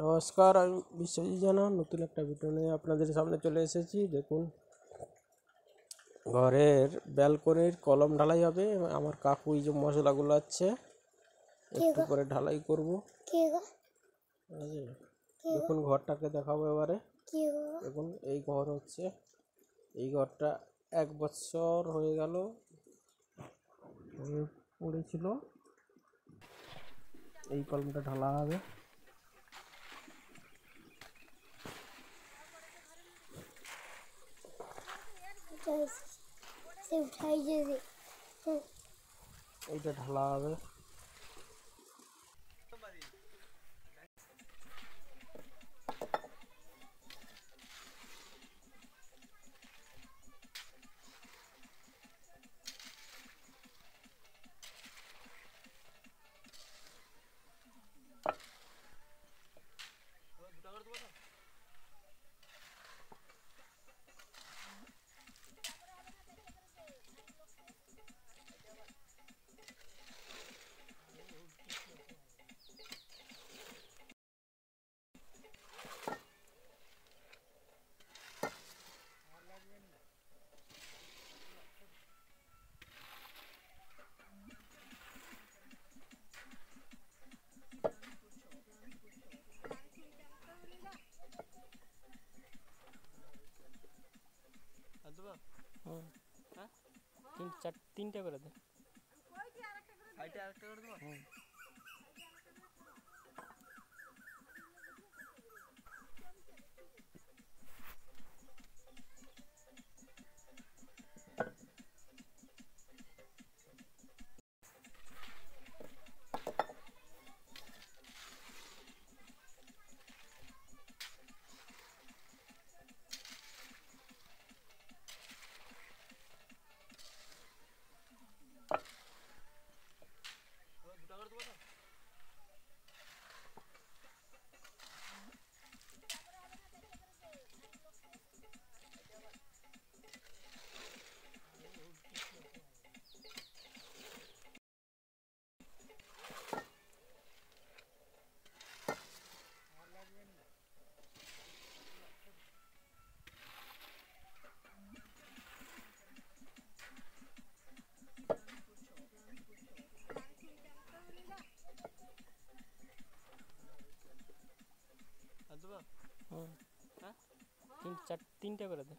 নমস্কার আমি বিশ্বজিৎ জানা নতুন একটা ভিডিও নিয়ে আপনাদের সামনে চলে এসেছি দেখুন ঘরের ব্যালকনির কলম ঢালাই হবে আমার কাকু এই যে মশলাগুলো আছে একটু করে ঢালাই করব দেখুন ঘরটাকে দেখাবো এবারে দেখুন এই ঘর হচ্ছে এই ঘরটা এক বছর হয়ে গেল পড়েছিল এই কলমটা ঢালা হবে ऊंचाई হুম তিন চার তিনটা করে দে হুম হ্যাঁ। তিন চার তিনটা করে দেন